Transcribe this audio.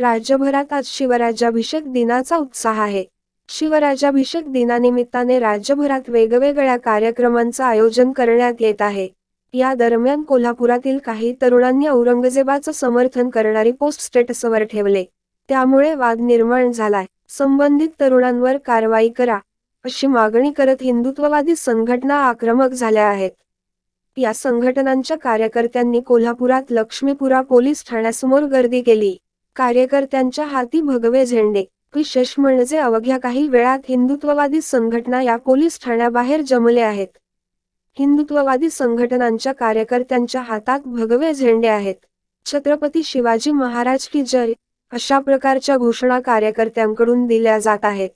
राज्यभरात आज शिवराज्याभिषेक दिनाचा उत्साह आहे शिवराज्याभिषेक दिनानिमित्ताने राज्यभरात वेगवेगळ्या कार्यक्रमांचं आयोजन करण्यात येत आहे या दरम्यान कोल्हापुरातील काही तरुणांनी औरंगजेबाचं समर्थन करणारी पोस्ट स्टेटसवर ठेवले त्यामुळे वाद निर्माण झालाय संबंधित तरुणांवर कारवाई करा अशी मागणी करत हिंदुत्ववादी संघटना आक्रमक झाल्या आहेत या संघटनांच्या कार्यकर्त्यांनी कोल्हापुरात लक्ष्मीपुरा पोलीस ठाण्यासमोर गर्दी केली कार्यकर्त्यांच्या हाती भगवे झेंडे विशेष म्हणजे अवघ्या काही वेळात हिंदुत्ववादी संघटना या पोलीस ठाण्याबाहेर जमले आहेत हिंदुत्ववादी संघटनांच्या कार्यकर्त्यांच्या हातात भगवे झेंडे आहेत छत्रपती शिवाजी महाराज की जय अशा प्रकारच्या घोषणा कार्यकर्त्यांकडून दिल्या जात आहेत